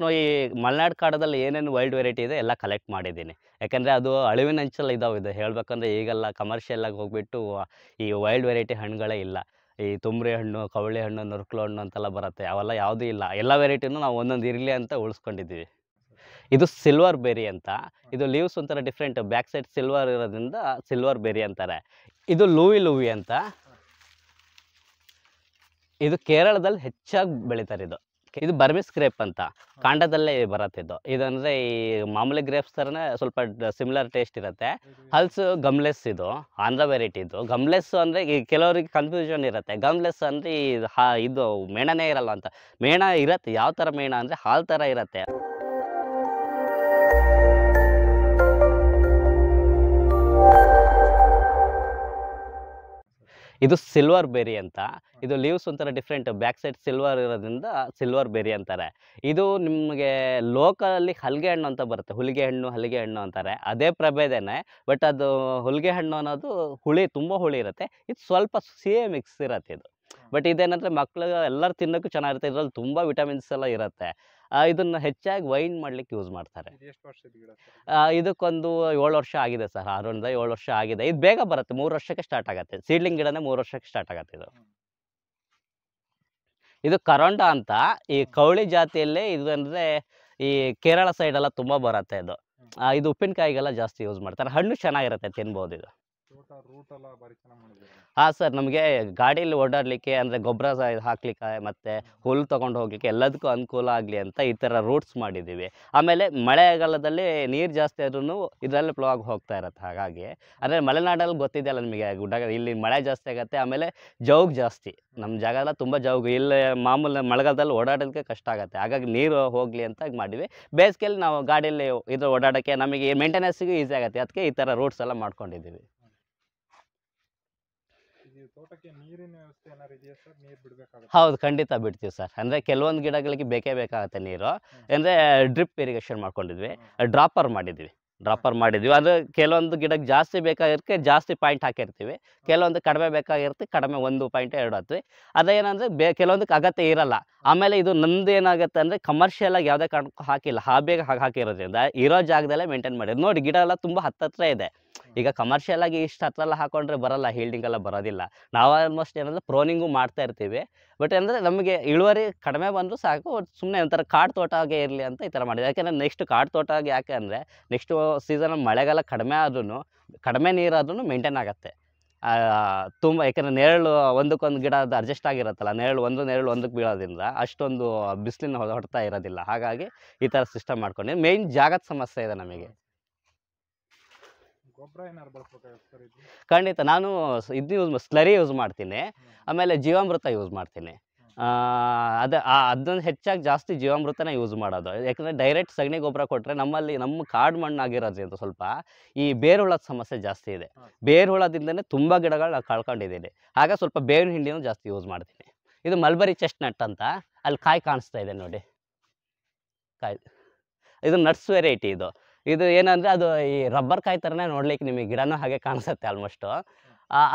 ನಾವು ಈ ಮಲೆನಾಡು ಕಾಡದಲ್ಲಿ ಏನೇನು ವೈಲ್ಡ್ ವೆರೈಟಿ ಇದೆ ಎಲ್ಲ ಕಲೆಕ್ಟ್ ಮಾಡಿದ್ದೀನಿ ಯಾಕಂದರೆ ಅದು ಅಳಿವಿನ ಅಂಚಲ್ಲಿ ಇದಾವೆ ಇದು ಹೇಳ್ಬೇಕಂದ್ರೆ ಈಗೆಲ್ಲ ಕಮರ್ಷಿಯಲ್ಲಾಗಿ ಹೋಗ್ಬಿಟ್ಟು ಈ ವೈಲ್ಡ್ ವೆರೈಟಿ ಹಣ್ಣುಗಳೇ ಇಲ್ಲ ಈ ತುಂಬ್ರಿ ಹಣ್ಣು ಕವಳಿ ಹಣ್ಣು ನುರ್ಕಲು ಹಣ್ಣು ಅಂತೆಲ್ಲ ಬರುತ್ತೆ ಅವೆಲ್ಲ ಯಾವುದೂ ಇಲ್ಲ ಎಲ್ಲ ವೆರೈಟಿನೂ ನಾವು ಒಂದೊಂದು ಇರಲಿ ಅಂತ ಉಳಿಸ್ಕೊಂಡಿದ್ದೀವಿ ಇದು ಸಿಲ್ವರ್ ಬೆರಿ ಅಂತ ಇದು ಲೀವ್ಸ್ ಒಂಥರ ಡಿಫ್ರೆಂಟ್ ಬ್ಯಾಕ್ ಸೈಡ್ ಸಿಲ್ವರ್ ಇರೋದ್ರಿಂದ ಸಿಲ್ವರ್ ಬೆರಿ ಅಂತಾರೆ ಇದು ಲೂವಿ ಲೂವಿ ಅಂತ ಇದು ಕೇರಳದಲ್ಲಿ ಹೆಚ್ಚಾಗಿ ಬೆಳೀತಾರೆ ಇದು ಇದು ಬರ್ಮಿಸ್ ಗ್ರೇಪ್ ಅಂತ ಕಾಂಡದಲ್ಲೇ ಬರತ್ತಿದ್ದು ಇದಂದ್ರೆ ಈ ಮಾಮೂಲಿ ಗ್ರೇಪ್ಸ್ ಥರನೇ ಸ್ವಲ್ಪ ಸಿಮಿಲರ್ ಟೇಸ್ಟ್ ಇರುತ್ತೆ ಹಲ್ಸು ಗಮ್ಲೆಸ್ ಇದು ಆಂಧ್ರ ವೆರೈಟಿ ಇದು ಗಮ್ಲೆಸ್ ಅಂದರೆ ಈ ಕೆಲವರಿಗೆ ಕನ್ಫ್ಯೂಷನ್ ಇರುತ್ತೆ ಗಮ್ಲೆಸ್ ಅಂದರೆ ಈ ಹಾ ಇದು ಮೇಣನೇ ಇರಲ್ಲ ಅಂತ ಮೇಣ ಇರತ್ತೆ ಯಾವ ಥರ ಮೇಣ ಅಂದರೆ ಹಾಲು ಥರ ಇರುತ್ತೆ ಇದು ಸಿಲ್ವರ್ ಬೆರಿ ಅಂತ ಇದು ಲೀವ್ಸ್ ಒಂಥರ ಡಿಫ್ರೆಂಟ್ ಬ್ಯಾಕ್ ಸೈಡ್ ಸಿಲ್ವರ್ ಇರೋದ್ರಿಂದ ಸಿಲ್ವರ್ ಬೆರಿ ಅಂತಾರೆ ಇದು ನಿಮಗೆ ಲೋಕಲಲ್ಲಿ ಹಲಗೆ ಹಣ್ಣು ಅಂತ ಬರುತ್ತೆ ಹುಲಿಗೆ ಹಣ್ಣು ಹಲಿಗೆ ಹಣ್ಣು ಅಂತಾರೆ ಅದೇ ಪ್ರಭೇದನೇ ಬಟ್ ಅದು ಹುಲಿಗೆ ಹಣ್ಣು ಅನ್ನೋದು ಹುಳಿ ತುಂಬ ಹುಳಿ ಇರುತ್ತೆ ಇದು ಸ್ವಲ್ಪ ಸಿಹಿ ಮಿಕ್ಸ್ ಇರುತ್ತೆ ಇದು ಬಟ್ ಇದೇನಂದರೆ ಮಕ್ಕಳು ಎಲ್ಲರೂ ತಿನ್ನೋಕ್ಕೂ ಚೆನ್ನಾಗಿರುತ್ತೆ ಇದರಲ್ಲಿ ತುಂಬ ವಿಟಮಿನ್ಸ್ ಎಲ್ಲ ಇರುತ್ತೆ ಇದನ್ನ ಹೆಚ್ಚಾಗಿ ವೈನ್ ಮಾಡ್ಲಿಕ್ಕೆ ಯೂಸ್ ಮಾಡ್ತಾರೆ ಇದಕ್ಕೊಂದು ಏಳು ವರ್ಷ ಆಗಿದೆ ಸರ್ ಆರರಿಂದ ಏಳು ವರ್ಷ ಆಗಿದೆ ಇದು ಬೇಗ ಬರುತ್ತೆ ಮೂರು ವರ್ಷಕ್ಕೆ ಸ್ಟಾರ್ಟ್ ಆಗುತ್ತೆ ಸೀಡ್ಲಿಂಗ್ ಗಿಡನೇ ಮೂರು ವರ್ಷಕ್ಕೆ ಸ್ಟಾರ್ಟ್ ಆಗುತ್ತೆ ಇದು ಇದು ಕರೋಂಡ ಅಂತ ಈ ಕೌಳಿ ಜಾತಿಯಲ್ಲಿ ಇದು ಅಂದರೆ ಈ ಕೇರಳ ಸೈಡೆಲ್ಲ ತುಂಬಾ ಬರುತ್ತೆ ಇದು ಇದು ಉಪ್ಪಿನಕಾಯಿಗೆಲ್ಲ ಜಾಸ್ತಿ ಯೂಸ್ ಮಾಡ್ತಾರೆ ಹಣ್ಣು ಚೆನ್ನಾಗಿರುತ್ತೆ ತಿನ್ಬೋದು ಇದು ಹಾಂ ಸರ್ ನಮಗೆ ಗಾಡಿಲಿ ಓಡಾಡಲಿಕ್ಕೆ ಅಂದರೆ ಗೊಬ್ಬರ ಹಾಕ್ಲಿಕ್ಕೆ ಮತ್ತು ಹುಲ್ಲು ತೊಗೊಂಡು ಹೋಗಲಿಕ್ಕೆ ಎಲ್ಲದಕ್ಕೂ ಅನುಕೂಲ ಆಗಲಿ ಅಂತ ಈ ಥರ ರೂಟ್ಸ್ ಮಾಡಿದ್ದೀವಿ ಆಮೇಲೆ ಮಳೆಗಾಲದಲ್ಲಿ ನೀರು ಜಾಸ್ತಿ ಆದ್ರೂ ಇದರಲ್ಲಿ ಫ್ಲೋ ಆಗಿ ಹೋಗ್ತಾ ಇರತ್ತೆ ಹಾಗಾಗಿ ಅಂದ್ರೆ ಮಲೆನಾಡಲ್ಲಿ ಗೊತ್ತಿದೆಯಲ್ಲ ನಿಮಗೆ ಗುಡ್ಡ ಇಲ್ಲಿ ಮಳೆ ಜಾಸ್ತಿ ಆಗುತ್ತೆ ಆಮೇಲೆ ಜೌಗ್ ಜಾಸ್ತಿ ನಮ್ಮ ಜಾಗ ಎಲ್ಲ ತುಂಬ ಜೌಗ್ ಇಲ್ಲಿ ಮಾಮೂಲಿ ಮಳೆಗಾಲದಲ್ಲಿ ಓಡಾಡೋದಕ್ಕೆ ಕಷ್ಟ ಆಗುತ್ತೆ ಹಾಗಾಗಿ ನೀರು ಹೋಗಲಿ ಅಂತ ಮಾಡಿವಿ ಬೇಸಿಗೆಯಲ್ಲಿ ನಾವು ಗಾಡಿಯಲ್ಲಿ ಇದು ಓಡಾಡೋಕ್ಕೆ ನಮಗೆ ಮೇಂಟೆನೆನ್ಸಿಗೂ ಈಸಿ ಆಗುತ್ತೆ ಅದಕ್ಕೆ ಈ ಥರ ರೂಟ್ಸ್ ಎಲ್ಲ ಮಾಡ್ಕೊಂಡಿದ್ದೀವಿ ಹೌದು ಖಂಡಿತ ಬಿಡ್ತೀವಿ ಸರ್ ಅಂದರೆ ಕೆಲವೊಂದು ಗಿಡಗಳಿಗೆ ಬೇಕೇ ಬೇಕಾಗುತ್ತೆ ನೀರು ಅಂದರೆ ಡ್ರಿಪ್ ಇರಿಗೇಷನ್ ಮಾಡ್ಕೊಂಡಿದ್ವಿ ಡ್ರಾಪರ್ ಮಾಡಿದ್ವಿ ಡ್ರಾಪರ್ ಮಾಡಿದ್ವಿ ಅದು ಕೆಲವೊಂದು ಗಿಡಕ್ಕೆ ಜಾಸ್ತಿ ಬೇಕಾಗಿರ್ಕೆ ಜಾಸ್ತಿ ಪಾಯಿಂಟ್ ಹಾಕಿರ್ತೀವಿ ಕೆಲವೊಂದು ಕಡಿಮೆ ಬೇಕಾಗಿರುತ್ತೆ ಕಡಿಮೆ ಒಂದು ಪಾಯಿಂಟ್ ಎರಡು ಹತ್ತಿ ಅದೇನಂದ್ರೆ ಬೇ ಕೆಲವೊಂದಕ್ಕೆ ಅಗತ್ಯ ಇರಲ್ಲ ಆಮೇಲೆ ಇದು ನಂದು ಏನಾಗುತ್ತೆ ಅಂದರೆ ಕಮರ್ಷಿಯಲ್ ಯಾವುದೇ ಕಾರಣಕ್ಕೂ ಹಾಕಿಲ್ಲ ಹಾಬಿಗೆ ಹಾಗೆ ಹಾಕಿರೋದ್ರಿಂದ ಇರೋ ಜಾಗದಲ್ಲೇ ಮೇಂಟೈನ್ ಮಾಡಿದ್ರು ನೋಡಿ ಗಿಡ ಎಲ್ಲ ತುಂಬ ಹತ್ತತ್ರ ಇದೆ ಈಗ ಕಮರ್ಷಿಯಲ್ ಆಗಿ ಇಷ್ಟು ಹತ್ರ ಹಾಕೊಂಡ್ರೆ ಬರಲ್ಲ ಹೀಲ್ಡಿಂಗ್ ಎಲ್ಲ ಬರೋದಿಲ್ಲ ನಾವು ಆಲ್ಮೋಸ್ಟ್ ಏನಂದ್ರೆ ಪ್ರೋನಿಂಗು ಮಾಡ್ತಾ ಇರ್ತೀವಿ ಬಟ್ ಏನಂದರೆ ನಮಗೆ ಇಳುವರಿ ಕಡಿಮೆ ಬಂದರೂ ಸಾಕು ಸುಮ್ಮನೆ ಒಂಥರ ಕಾಡು ಆಗೇ ಇರಲಿ ಅಂತ ಈ ಥರ ಮಾಡಿದೆ ಯಾಕೆಂದರೆ ನೆಕ್ಸ್ಟ್ ಕಾಡು ತೋಟ ಯಾಕೆ ಅಂದರೆ ನೆಕ್ಸ್ಟು ಸೀಸನ್ ಮಳೆಗಾಲ ಕಡಿಮೆ ಆದ್ರೂ ಕಡಿಮೆ ನೀರಾದ್ರೂ ಮೇಂಟೈನ್ ಆಗುತ್ತೆ ತುಂಬ ಯಾಕೆಂದರೆ ನೆರಳು ಒಂದಕ್ಕೊಂದು ಗಿಡ ಅದು ಅಡ್ಜಸ್ಟ್ ಆಗಿರತ್ತಲ್ಲ ನೆರಳು ಒಂದು ನೆರಳು ಒಂದಕ್ಕೆ ಬೀಳೋದ್ರಿಂದ ಅಷ್ಟೊಂದು ಬಿಸಿಲಿನ ಹೊಡ್ತಾ ಇರೋದಿಲ್ಲ ಹಾಗಾಗಿ ಈ ಥರ ಸಿಸ್ಟಮ್ ಮಾಡ್ಕೊಂಡು ಮೇಯ್ನ್ ಜಾಗದ ಸಮಸ್ಯೆ ಇದೆ ನಮಗೆ ಖಂಡಿತ ನಾನು ಇದು ಯೂಸ್ ಸ್ಲರಿ ಯೂಸ್ ಮಾಡ್ತೀನಿ ಆಮೇಲೆ ಜೀವಾಮೃತ ಯೂಸ್ ಮಾಡ್ತೀನಿ ಅದ ಅದನ್ನು ಹೆಚ್ಚಾಗಿ ಜಾಸ್ತಿ ಜೀವಾಮೃತನ ಯೂಸ್ ಮಾಡೋದು ಯಾಕಂದರೆ ಡೈರೆಕ್ಟ್ ಸಗಣಿ ಗೊಬ್ಬರ ಕೊಟ್ಟರೆ ನಮ್ಮಲ್ಲಿ ನಮ್ಮ ಕಾಡು ಮಣ್ಣಾಗಿರೋದ್ರಿಂದ ಸ್ವಲ್ಪ ಈ ಹುಳದ ಸಮಸ್ಯೆ ಜಾಸ್ತಿ ಇದೆ ಹುಳದಿಂದನೇ ತುಂಬ ಗಿಡಗಳು ಕಳ್ಕೊಂಡಿದ್ದೀನಿ ಹಾಗೆ ಸ್ವಲ್ಪ ಬೇವಿನ ಹಿಂಡಿನೂ ಜಾಸ್ತಿ ಯೂಸ್ ಮಾಡ್ತೀನಿ ಇದು ಮಲ್ಬರಿ ಚೆಸ್ಟ್ ನಟ್ ಅಂತ ಅಲ್ಲಿ ಕಾಯಿ ಕಾಣಿಸ್ತಾ ಇದೆ ನೋಡಿ ಕಾಯಿ ಇದು ನಟ್ಸ್ ವೆರೈಟಿ ಇದು ಇದು ಏನಂದರೆ ಅದು ಈ ರಬ್ಬರ್ ಕಾಯಿ ಥರನೇ ನೋಡ್ಲಿಕ್ಕೆ ನಿಮಗೆ ಗಿಡನೂ ಹಾಗೆ ಕಾಣಿಸುತ್ತೆ ಆಲ್ಮೋಸ್ಟು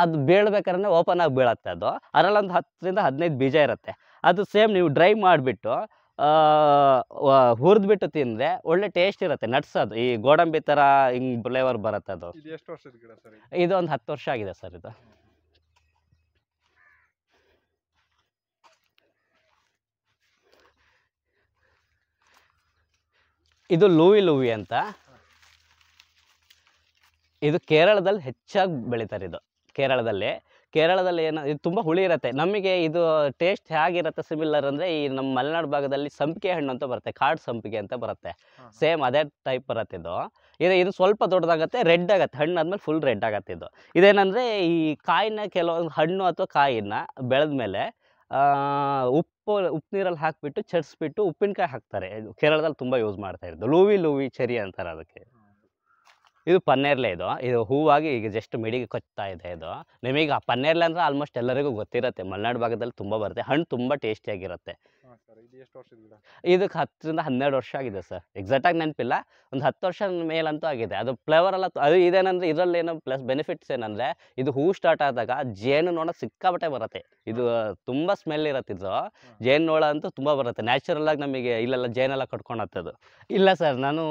ಅದು ಬೀಳ್ಬೇಕಾದ್ರೆ ಓಪನ್ ಆಗಿ ಬೀಳತ್ತೆ ಅದು ಅದರಲ್ಲಿ ಒಂದು ಹತ್ತರಿಂದ ಹದಿನೈದು ಬೀಜ ಇರುತ್ತೆ ಅದು ಸೇಮ್ ನೀವು ಡ್ರೈ ಮಾಡಿಬಿಟ್ಟು ಹುರಿದ್ಬಿಟ್ಟು ತಿಂದರೆ ಒಳ್ಳೆ ಟೇಸ್ಟ್ ಇರುತ್ತೆ ನಟ್ಸ್ ಅದು ಈ ಗೋಡಂಬಿ ಥರ ಹಿಂಗೆ ಫ್ಲೇವರ್ ಬರುತ್ತೆ ಅದು ಇದು ಒಂದು ಹತ್ತು ವರ್ಷ ಆಗಿದೆ ಸರ್ ಇದು ಇದು ಲೂವಿ ಲೂವಿ ಅಂತ ಇದು ಕೇರಳದಲ್ಲಿ ಹೆಚ್ಚಾಗಿ ಬೆಳೀತಾರೆ ಇದು ಕೇರಳದಲ್ಲಿ ಕೇರಳದಲ್ಲಿ ಏನೋ ಇದು ತುಂಬ ಹುಳಿ ಇರುತ್ತೆ ನಮಗೆ ಇದು ಟೇಸ್ಟ್ ಹೇಗಿರುತ್ತೆ ಸಿಮಿಲರ್ ಅಂದರೆ ಈ ನಮ್ಮ ಮಲೆನಾಡು ಭಾಗದಲ್ಲಿ ಸಂಪಿಗೆ ಹಣ್ಣು ಅಂತ ಬರುತ್ತೆ ಕಾಡು ಸಂಪಿಗೆ ಅಂತ ಬರುತ್ತೆ ಸೇಮ್ ಅದೇ ಟೈಪ್ ಬರುತ್ತೆ ಇದು ಇದು ಇದು ಸ್ವಲ್ಪ ದೊಡ್ಡದಾಗುತ್ತೆ ರೆಡ್ ಆಗುತ್ತೆ ಹಣ್ಣು ಆದಮೇಲೆ ಫುಲ್ ರೆಡ್ ಆಗುತ್ತೆ ಇದು ಇದೇನಂದರೆ ಈ ಕಾಯಿನ ಕೆಲವೊಂದು ಹಣ್ಣು ಅಥವಾ ಕಾಯಿನ ಬೆಳೆದ ಮೇಲೆ ಉಪ್ಪು ಉಪ್ಪು ಉಪ್ಪು ನೀರಲ್ಲಿ ಹಾಕಿಬಿಟ್ಟು ಚರ್ಸ್ಬಿಟ್ಟು ಉಪ್ಪಿನಕಾಯಿ ಹಾಕ್ತಾರೆ ಇದು ಕೇರಳದಲ್ಲಿ ತುಂಬ ಯೂಸ್ ಮಾಡ್ತಾ ಇರೋದು ಲೂವಿ ಲೂವಿ ಚೆರಿ ಅಂತಾರೆ ಅದಕ್ಕೆ ಇದು ಪನ್ನೇರ್ಲೆ ಇದು ಇದು ಹೂವಾಗಿ ಈಗ ಜಸ್ಟ್ ಮಿಡಿಗೆ ಕೊಚ್ತಾ ಇದೆ ಇದು ನಿಮಗೆ ಆ ಪನ್ನೇರ್ಲೆ ಅಂದ್ರೆ ಆಲ್ಮೋಸ್ಟ್ ಎಲ್ಲರಿಗೂ ಗೊತ್ತಿರುತ್ತೆ ಮಲೆನಾಡು ಭಾಗದಲ್ಲಿ ತುಂಬ ಬರುತ್ತೆ ಹಣ್ಣು ತುಂಬ ಟೇಸ್ಟಿಯಾಗಿರುತ್ತೆ ಇದಕ್ಕೆ ಹತ್ತರಿಂದ ಹನ್ನೆರಡು ವರ್ಷ ಆಗಿದೆ ಸರ್ ಎಕ್ಸಾಕ್ಟಾಗಿ ನೆನಪಿಲ್ಲ ಒಂದು ಹತ್ತು ವರ್ಷ ಮೇಲಂತೂ ಆಗಿದೆ ಅದು ಫ್ಲೇವರ್ ಎಲ್ಲ ಅದು ಇದೇನಂದರೆ ಇದರಲ್ಲಿ ಏನೋ ಪ್ಲಸ್ ಬೆನಿಫಿಟ್ಸ್ ಏನಂದರೆ ಇದು ಹೂ ಸ್ಟಾರ್ಟ್ ಆದಾಗ ಜೇನು ನೋಡ ಸಿಕ್ಕಾಬಟ್ಟೆ ಬರುತ್ತೆ ಇದು ತುಂಬ ಸ್ಮೆಲ್ ಇರುತ್ತೆ ಇದು ಜೇನು ನೋಳ ಅಂತೂ ತುಂಬ ಬರುತ್ತೆ ಆಗಿ ನಮಗೆ ಇಲ್ಲೆಲ್ಲ ಜೇನೆಲ್ಲ ಕಟ್ಕೊಂಡು ಇಲ್ಲ ಸರ್ ನಾನು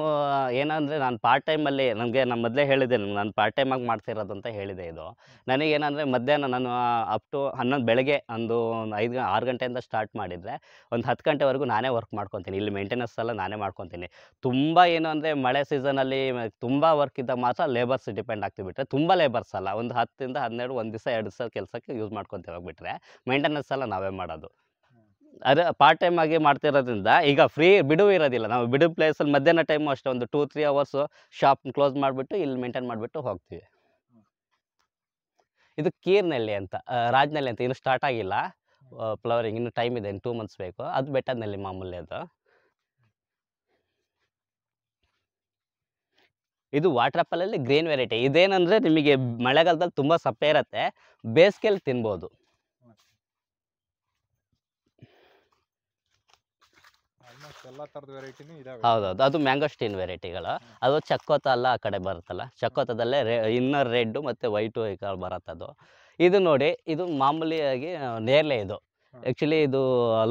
ಏನಂದರೆ ನಾನು ಪಾರ್ಟ್ ಟೈಮಲ್ಲಿ ನಮಗೆ ನಾನು ಮೊದಲೇ ಹೇಳಿದ್ದೆ ನಾನು ಪಾರ್ಟ್ ಟೈಮಾಗಿ ಮಾಡ್ತಿರೋದು ಅಂತ ಹೇಳಿದೆ ಇದು ನನಗೇನಂದರೆ ಮಧ್ಯಾಹ್ನ ನಾನು ಅಪ್ ಟು ಹನ್ನೊಂದು ಬೆಳಗ್ಗೆ ಒಂದು ಐದು ಆರು ಗಂಟೆಯಿಂದ ಸ್ಟಾರ್ಟ್ ಮಾಡಿದರೆ ಒಂದು ಹತ್ತು ಗಂಟೆವರೆಗೂ ನಾನೇ ವರ್ಕ್ ಮಾಡ್ಕೊತೀನಿ ಇಲ್ಲಿ ಮೇಂಟೆನೆನ್ಸ್ ಎಲ್ಲ ನಾನೇ ಮಾಡ್ಕೊತೀನಿ ತುಂಬ ಏನು ಅಂದರೆ ಮಳೆ ಸೀಸನಲ್ಲಿ ತುಂಬ ವರ್ಕ್ ಇದ್ದ ಮಾತ್ರ ಲೇಬರ್ಸ್ ಡಿಪೆಂಡ್ ಆಗ್ತಿಬಿಟ್ರೆ ತುಂಬ ಲೇಬರ್ಸ್ ಅಲ್ಲ ಒಂದು ಹತ್ತಿಂದ ಹನ್ನೆರಡು ಒಂದು ದಿವಸ ಎರಡು ದಿವಸ ಕೆಲಸಕ್ಕೆ ಯೂಸ್ ಮಾಡ್ಕೊತೀವಿ ಹೋಗ್ಬಿಟ್ರೆ ಮೇಂಟೆನೆನ್ಸ್ ಎಲ್ಲ ನಾವೇ ಮಾಡೋದು ಅದೇ ಪಾರ್ಟ್ ಟೈಮ್ ಆಗಿ ಮಾಡ್ತಿರೋದ್ರಿಂದ ಈಗ ಫ್ರೀ ಬಿಡುವು ಇರೋದಿಲ್ಲ ನಾವು ಬಿಡು ಪ್ಲೇಸಲ್ಲಿ ಮಧ್ಯಾಹ್ನ ಟೈಮು ಅಷ್ಟೇ ಒಂದು two three hours shop close ಮಾಡಿಬಿಟ್ಟು ಇಲ್ಲಿ ಮೇಂಟೈನ್ ಮಾಡಿಬಿಟ್ಟು ಹೋಗ್ತೀವಿ ಇದು ಕೀರ್ನಲ್ಲಿ ಅಂತ ರಾಜ್ನಲ್ಲಿ ಅಂತ ಏನು ಸ್ಟಾರ್ಟ್ ಆಗಿಲ್ಲ ಫ್ಲವರಿಂಗ್ ಇನ್ನು ಟೈಮ್ ಇದೆ ಇನ್ನು ಟೂ ಮಂತ್ಸ್ ಬೇಕು ಅದು ಬೆಟ್ಟದಲ್ಲಿ ಮಾಮೂಲಿ ಅದು ಇದು ವಾಟರ್ ಗ್ರೀನ್ ವೆರೈಟಿ ಇದೇನಂದರೆ ನಿಮಗೆ ಮಳೆಗಾಲದಲ್ಲಿ ತುಂಬ ಸಪ್ಪೆ ಇರುತ್ತೆ ಬೇಸಿಗೆಯಲ್ಲಿ ತಿನ್ಬೋದು ಹೌದೌದು ಅದು ಮ್ಯಾಂಗೋಸ್ಟೀನ್ ವೆರೈಟಿಗಳು ಅದು ಚಕ್ಕೋತ ಅಲ್ಲ ಆ ಕಡೆ ಬರುತ್ತಲ್ಲ ಚಕ್ಕೋತದಲ್ಲೇ ರೆ ಇನ್ನರ್ ರೆಡ್ಡು ಮತ್ತು ವೈಟು ಈ ಬರುತ್ತದು ಇದು ನೋಡಿ ಇದು ಮಾಮೂಲಿಯಾಗಿ ನೇರಳೆ ಇದು ಆ್ಯಕ್ಚುಲಿ ಇದು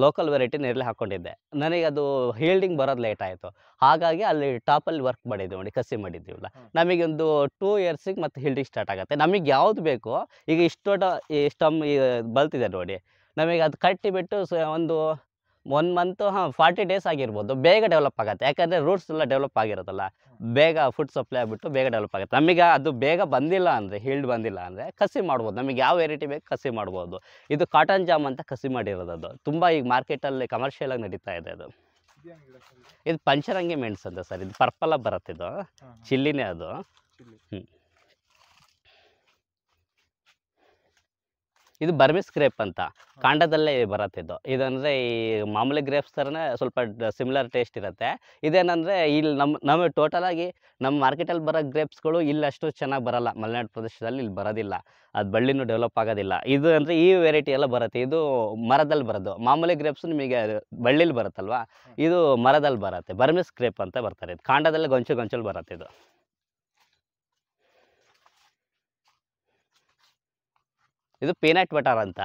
ಲೋಕಲ್ ವೆರೈಟಿ ನೇರಳೆ ಹಾಕ್ಕೊಂಡಿದ್ದೆ ನನಗೆ ಅದು ಹೀಲ್ಡಿಂಗ್ ಬರೋದು ಲೇಟ್ ಆಯಿತು ಹಾಗಾಗಿ ಅಲ್ಲಿ ಟಾಪಲ್ಲಿ ವರ್ಕ್ ಮಾಡಿದ್ದೆ ನೋಡಿ ಕಸಿ ಮಾಡಿದ್ದೀವಲ್ಲ ನಮಗೊಂದು ಒಂದು ಟೂ ಇಯರ್ಸಿಗೆ ಮತ್ತೆ ಹೀಲ್ಡಿಂಗ್ ಸ್ಟಾರ್ಟ್ ಆಗುತ್ತೆ ನಮಗೆ ಯಾವುದು ಬೇಕೋ ಈಗ ಇಷ್ಟೊಟ್ಟ ಈ ಸ್ಟಮ್ ಬಲ್ತಿದೆ ನೋಡಿ ನಮಗೆ ಅದು ಕಟ್ಟಿಬಿಟ್ಟು ಸ ಒಂದು ಒನ್ ಮಂತು ಹಾಂ ಫಾರ್ಟಿ ಡೇಸ್ ಆಗಿರ್ಬೋದು ಬೇಗ ಡೆವಲಪ್ ಆಗುತ್ತೆ ಯಾಕಂದರೆ ರೂಟ್ಸ್ ಎಲ್ಲ ಡೆವಲಪ್ ಆಗಿರೋದಲ್ಲ ಬೇಗ ಫುಡ್ ಸಪ್ಲೈ ಆಗಿಬಿಟ್ಟು ಬೇಗ ಡೆವಲಪ್ ಆಗುತ್ತೆ ನಮಗೆ ಅದು ಬೇಗ ಬಂದಿಲ್ಲ ಅಂದರೆ ಹೀಲ್ಡ್ ಬಂದಿಲ್ಲ ಅಂದರೆ ಕಸಿ ಮಾಡ್ಬೋದು ನಮಗೆ ಯಾವ ವೆರೈಟಿ ಬೇಕು ಕಸಿ ಮಾಡ್ಬೋದು ಇದು ಕಾಟನ್ ಜಾಮ್ ಅಂತ ಕಸಿ ಮಾಡಿರೋದು ಅದು ತುಂಬ ಈಗ ಮಾರ್ಕೆಟಲ್ಲಿ ಕಮರ್ಷಿಯಲಾಗಿ ನಡೀತಾ ಇದೆ ಅದು ಇದು ಪಂಚರಂಗಿ ಮೆಣಸು ಅಂತ ಸರ್ ಇದು ಪರ್ಪಲಾಗಿ ಬರುತ್ತೆ ಇದು ಚಿಲ್ಲಿನೇ ಅದು ಹ್ಞೂ ಇದು ಬರ್ಮಿಸ್ ಗ್ರೇಪ್ ಅಂತ ಕಾಂಡದಲ್ಲೇ ಬರತ್ತಿದ್ದು ಇದಂದರೆ ಈ ಮಾಮೂಲಿ ಗ್ರೇಪ್ಸ್ ಥರನೇ ಸ್ವಲ್ಪ ಸಿಮಿಲರ್ ಟೇಸ್ಟ್ ಇರುತ್ತೆ ಇದೇನಂದರೆ ಇಲ್ಲಿ ನಮ್ಮ ನಾವು ಟೋಟಲಾಗಿ ನಮ್ಮ ಮಾರ್ಕೆಟಲ್ಲಿ ಬರೋ ಗ್ರೇಪ್ಸ್ಗಳು ಇಲ್ಲಿ ಅಷ್ಟು ಚೆನ್ನಾಗಿ ಬರಲ್ಲ ಮಲೆನಾಡು ಪ್ರದೇಶದಲ್ಲಿ ಇಲ್ಲಿ ಬರೋದಿಲ್ಲ ಅದು ಬಳ್ಳಿನೂ ಡೆವಲಪ್ ಆಗೋದಿಲ್ಲ ಇದು ಅಂದರೆ ಈ ವೆರೈಟಿ ಎಲ್ಲ ಬರುತ್ತೆ ಇದು ಮರದಲ್ಲಿ ಬರೋದು ಮಾಮೂಲಿ ಗ್ರೇಪ್ಸ್ ನಿಮಗೆ ಬಳ್ಳಿಲಿ ಬರುತ್ತಲ್ವಾ ಇದು ಮರದಲ್ಲಿ ಬರುತ್ತೆ ಬರ್ಮಿಸ್ ಗ್ರೇಪ್ ಅಂತ ಬರ್ತಾರೆ ಕಾಂಡದಲ್ಲೇ ಗೊಂಚು ಗೊಂಚಲು ಬರುತ್ತೆ ಇದು ಇದು ಪೀನಟ್ ಬಟರ್ ಅಂತ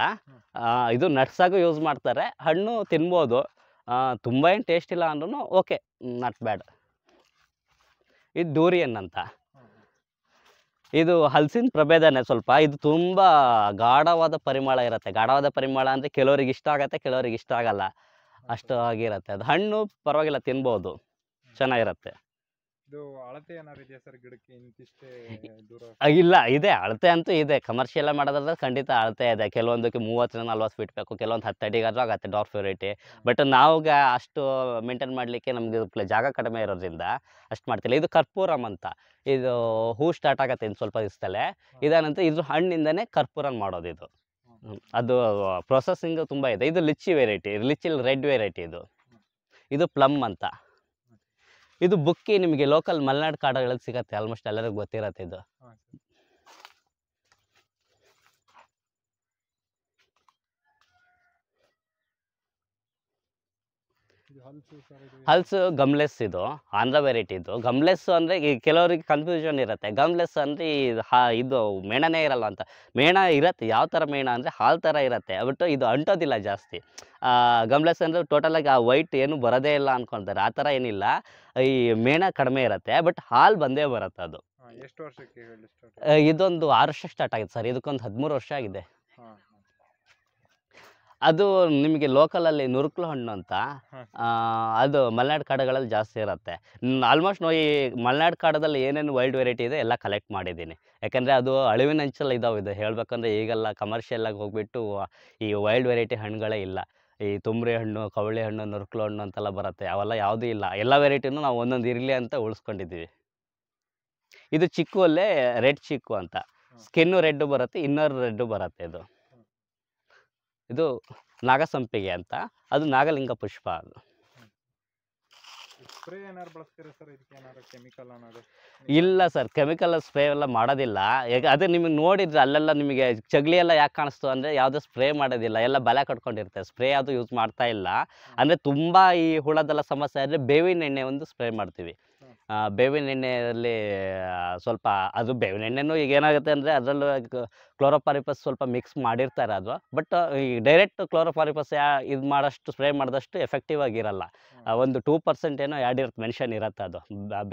ಇದು ನಟ್ಸಾಗೂ ಯೂಸ್ ಮಾಡ್ತಾರೆ ಹಣ್ಣು ತಿನ್ಬೋದು ತುಂಬ ಏನು ಟೇಸ್ಟ್ ಇಲ್ಲ ಅಂದ್ರೂ ಓಕೆ ನಾಟ್ ಬ್ಯಾಡ್ ಇದು ಡೂರಿಯನ್ ಅಂತ ಇದು ಹಲಸಿನ ಪ್ರಭೇದನೇ ಸ್ವಲ್ಪ ಇದು ತುಂಬ ಗಾಢವಾದ ಪರಿಮಳ ಇರುತ್ತೆ ಗಾಢವಾದ ಪರಿಮಳ ಅಂದರೆ ಕೆಲವರಿಗೆ ಇಷ್ಟ ಆಗುತ್ತೆ ಕೆಲವ್ರಿಗೆ ಇಷ್ಟ ಆಗಲ್ಲ ಅಷ್ಟು ಆಗಿರುತ್ತೆ ಅದು ಹಣ್ಣು ಪರವಾಗಿಲ್ಲ ತಿನ್ಬೋದು ಚೆನ್ನಾಗಿರುತ್ತೆ ಇದು ಸರ್ ಗಿಡಕ್ಕೆ ದೂರ ಇಲ್ಲ ಇದೆ ಅಳತೆ ಅಂತೂ ಇದೆ ಕಮರ್ಷಿಯಲ್ ಮಾಡೋದ್ರೆ ಖಂಡಿತ ಅಳತೆ ಇದೆ ಕೆಲವೊಂದಕ್ಕೆ ಮೂವತ್ತರಿಂದ ನಲ್ವತ್ತು ಫೀಟ್ ಬೇಕು ಕೆಲವೊಂದು ಹತ್ತು ಅಡಿಗಾದ್ರೂ ಆಗತ್ತೆ ಡಾರ್ ವೆರೈಟಿ ಬಟ್ ನಾವಾಗ ಅಷ್ಟು ಮೇಂಟೈನ್ ಮಾಡಲಿಕ್ಕೆ ನಮಗೆ ಜಾಗ ಕಡಿಮೆ ಇರೋದ್ರಿಂದ ಅಷ್ಟು ಮಾಡ್ತಿಲ್ಲ ಇದು ಕರ್ಪೂರಮ್ ಅಂತ ಇದು ಹೂ ಸ್ಟಾರ್ಟ್ ಆಗತ್ತೆ ಇನ್ನು ಸ್ವಲ್ಪ ದಿವಸದಲ್ಲೇ ಇದಾನಂತರ ಇದು ಹಣ್ಣಿಂದನೇ ಕರ್ಪೂರನ್ ಮಾಡೋದು ಇದು ಅದು ಪ್ರೊಸೆಸಿಂಗ್ ತುಂಬ ಇದೆ ಇದು ಲಿಚ್ಚಿ ವೆರೈಟಿ ಲಿಚ್ಚಿಲಿ ರೆಡ್ ವೆರೈಟಿ ಇದು ಇದು ಪ್ಲಮ್ ಅಂತ ಇದು ಬುಕ್ಕಿ ನಿಮಗೆ ಲೋಕಲ್ ಮಲೆನಾಡು ಕಾಡುಗಳಲ್ಲಿ ಸಿಗುತ್ತೆ ಆಲ್ಮೋಸ್ಟ್ ಎಲ್ಲರಿಗೂ ಗೊತ್ತಿರತ್ತೆ ಇದು ಹಲ್ಸು ಗಮ್ಲೆಸ್ ಇದು ಆಂಧ್ರ ವೆರೈಟಿ ಇದು ಗಮ್ಲೆಸ್ ಅಂದರೆ ಈ ಕೆಲವರಿಗೆ ಕನ್ಫ್ಯೂಷನ್ ಇರುತ್ತೆ ಗಮ್ಲೆಸ್ ಅಂದರೆ ಈ ಹಾ ಇದು ಮೇಣನೇ ಇರಲ್ಲ ಅಂತ ಮೇಣ ಇರತ್ತೆ ಯಾವ ಥರ ಮೇಣ ಅಂದರೆ ಹಾಲು ಥರ ಇರುತ್ತೆ ಬಟ್ ಇದು ಅಂಟೋದಿಲ್ಲ ಜಾಸ್ತಿ ಗಮ್ಲೆಸ್ ಅಂದರೆ ಟೋಟಲಾಗಿ ಆ ವೈಟ್ ಏನು ಬರೋದೇ ಇಲ್ಲ ಅನ್ಕೊಂತಾರೆ ಆ ಥರ ಏನಿಲ್ಲ ಈ ಮೇಣ ಕಡಿಮೆ ಇರುತ್ತೆ ಬಟ್ ಹಾಲು ಬಂದೇ ಬರುತ್ತೆ ಅದು ಎಷ್ಟು ವರ್ಷಕ್ಕೆ ಇದೊಂದು ಆರು ವರ್ಷ ಸ್ಟಾರ್ಟ್ ಆಗಿದೆ ಸರ್ ಇದಕ್ಕೊಂದು ಹದಿಮೂರು ವರ್ಷ ಆಗಿದೆ ಅದು ನಿಮಗೆ ಲೋಕಲಲ್ಲಿ ನುರುಕ್ಲು ಹಣ್ಣು ಅಂತ ಅದು ಮಲೆನಾಡು ಕಾಡುಗಳಲ್ಲಿ ಜಾಸ್ತಿ ಇರುತ್ತೆ ಆಲ್ಮೋಸ್ಟ್ ನಾವು ಈ ಮಲೆನಾಡು ಕಾಡದಲ್ಲಿ ಏನೇನು ವೈಲ್ಡ್ ವೆರೈಟಿ ಇದೆ ಎಲ್ಲ ಕಲೆಕ್ಟ್ ಮಾಡಿದ್ದೀನಿ ಯಾಕಂದರೆ ಅದು ಅಳಿವಿನ ಅಂಚಲ್ಲಿ ಇದಾವೆ ಇದು ಹೇಳಬೇಕಂದ್ರೆ ಈಗೆಲ್ಲ ಕಮರ್ಷಿಯಲ್ಲಾಗಿ ಹೋಗ್ಬಿಟ್ಟು ಈ ವೈಲ್ಡ್ ವೆರೈಟಿ ಹಣ್ಣುಗಳೇ ಇಲ್ಲ ಈ ತುಂಬ್ರಿ ಹಣ್ಣು ಕವಳಿ ಹಣ್ಣು ನುರುಕ್ಲು ಹಣ್ಣು ಅಂತೆಲ್ಲ ಬರುತ್ತೆ ಅವೆಲ್ಲ ಯಾವುದೂ ಇಲ್ಲ ಎಲ್ಲ ವೆರೈಟಿನೂ ನಾವು ಒಂದೊಂದು ಇರಲಿ ಅಂತ ಉಳಿಸ್ಕೊಂಡಿದ್ದೀವಿ ಇದು ಚಿಕ್ಕು ಅಲ್ಲೇ ರೆಡ್ ಚಿಕ್ಕು ಅಂತ ಸ್ಕಿನ್ನು ರೆಡ್ಡು ಬರುತ್ತೆ ಇನ್ನರ್ ರೆಡ್ಡು ಬರುತ್ತೆ ಇದು ಇದು ನಾಗಸಂಪಿಗೆ ಅಂತ ಅದು ನಾಗಲಿಂಗ ಪುಷ್ಪ ಅದು ಇಲ್ಲ ಸರ್ ಕೆಮಿಕಲ್ ಸ್ಪ್ರೇ ಎಲ್ಲ ಮಾಡೋದಿಲ್ಲ ಅದೇ ನಿಮಗೆ ನೋಡಿದ್ರೆ ಅಲ್ಲೆಲ್ಲ ನಿಮಗೆ ಚಗ್ಲಿ ಎಲ್ಲ ಯಾಕೆ ಕಾಣಿಸ್ತು ಅಂದರೆ ಯಾವುದೇ ಸ್ಪ್ರೇ ಮಾಡೋದಿಲ್ಲ ಎಲ್ಲ ಬಲೆ ಕಟ್ಕೊಂಡಿರ್ತಾರೆ ಸ್ಪ್ರೇ ಅದು ಯೂಸ್ ಮಾಡ್ತಾ ಇಲ್ಲ ಅಂದರೆ ತುಂಬ ಈ ಹುಳದೆಲ್ಲ ಸಮಸ್ಯೆ ಆದರೆ ಬೇವಿನ ಎಣ್ಣೆ ಒಂದು ಸ್ಪ್ರೇ ಮಾಡ್ತೀವಿ ಬೇವಿನ ಎಣ್ಣೆಯಲ್ಲಿ ಸ್ವಲ್ಪ ಅದು ಬೇವಿನ ಎಣ್ಣೆನೂ ಈಗ ಏನಾಗುತ್ತೆ ಅಂದರೆ ಅದರಲ್ಲೂ ಕ್ಲೋರೋಫಾರಿಪಸ್ ಸ್ವಲ್ಪ ಮಿಕ್ಸ್ ಮಾಡಿರ್ತಾರೆ ಅದು ಬಟ್ ಈ ಡೈರೆಕ್ಟ್ ಕ್ಲೋರೋಫಾರಿಪಸ್ ಯಾ ಇದು ಮಾಡೋಷ್ಟು ಸ್ಪ್ರೇ ಮಾಡಿದಷ್ಟು ಎಫೆಕ್ಟಿವ್ ಆಗಿರಲ್ಲ ಒಂದು ಟೂ ಪರ್ಸೆಂಟ್ ಏನೋ ಎರಡು ಇರುತ್ತೆ ಮೆನ್ಷನ್ ಇರುತ್ತೆ ಅದು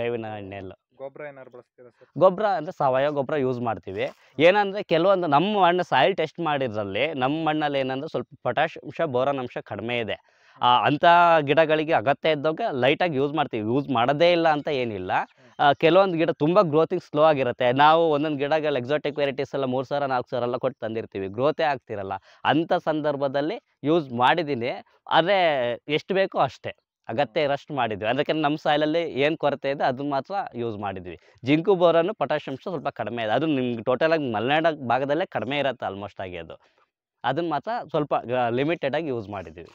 ಬೇವಿನ ಎಣ್ಣೆಯಲ್ಲೂ ಗೊಬ್ಬರ ಏನಾದ್ರು ಬಳಸ್ತೀರಾ ಗೊಬ್ಬರ ಅಂದರೆ ಸಾವಯವ ಗೊಬ್ಬರ ಯೂಸ್ ಮಾಡ್ತೀವಿ ಏನಂದರೆ ಕೆಲವೊಂದು ನಮ್ಮ ಮಣ್ಣು ಸಾಯಿಲ್ ಟೆಸ್ಟ್ ಮಾಡಿದ್ರಲ್ಲಿ ನಮ್ಮ ಮಣ್ಣಲ್ಲಿ ಏನಂದರೆ ಸ್ವಲ್ಪ ಪೊಟ್ಯಾಶ್ ಅಂಶ ಬೋರನ್ ಅಂಶ ಕಡಿಮೆ ಇದೆ ಅಂಥ ಗಿಡಗಳಿಗೆ ಅಗತ್ಯ ಇದ್ದಾಗ ಲೈಟಾಗಿ ಯೂಸ್ ಮಾಡ್ತೀವಿ ಯೂಸ್ ಮಾಡೋದೇ ಇಲ್ಲ ಅಂತ ಏನಿಲ್ಲ ಕೆಲವೊಂದು ಗಿಡ ತುಂಬ ಗ್ರೋತಿಂಗ್ ಸ್ಲೋ ಆಗಿರುತ್ತೆ ನಾವು ಒಂದೊಂದು ಗಿಡಗಳು ಎಕ್ಸಾಟಿಕ್ ವೆರೈಟೀಸ್ ಎಲ್ಲ ಮೂರು ಸಾವಿರ ನಾಲ್ಕು ಸಾವಿರ ಎಲ್ಲ ಕೊಟ್ಟು ತಂದಿರ್ತೀವಿ ಗ್ರೋತೇ ಆಗ್ತಿರಲ್ಲ ಅಂಥ ಸಂದರ್ಭದಲ್ಲಿ ಯೂಸ್ ಮಾಡಿದ್ದೀನಿ ಆದರೆ ಎಷ್ಟು ಬೇಕೋ ಅಷ್ಟೇ ಅಗತ್ಯ ಇರಷ್ಟು ಮಾಡಿದ್ವಿ ಅದಕ್ಕೆ ನಮ್ಮ ಸಾಯಿಲಲ್ಲಿ ಏನು ಕೊರತೆ ಇದೆ ಅದನ್ನು ಮಾತ್ರ ಯೂಸ್ ಮಾಡಿದ್ವಿ ಜಿಂಕು ಬೋರನ್ನು ಪೊಟ್ಯಾಷಿಯಂಶ ಸ್ವಲ್ಪ ಕಡಿಮೆ ಇದೆ ಅದು ನಿಮ್ಗೆ ಟೋಟಲಾಗಿ ಮಲೆನಾಡ ಭಾಗದಲ್ಲೇ ಕಡಿಮೆ ಇರುತ್ತೆ ಆಲ್ಮೋಸ್ಟ್ ಆಗಿ ಅದು ಅದನ್ನು ಮಾತ್ರ ಸ್ವಲ್ಪ ಲಿಮಿಟೆಡಾಗಿ ಯೂಸ್ ಮಾಡಿದ್ದೀವಿ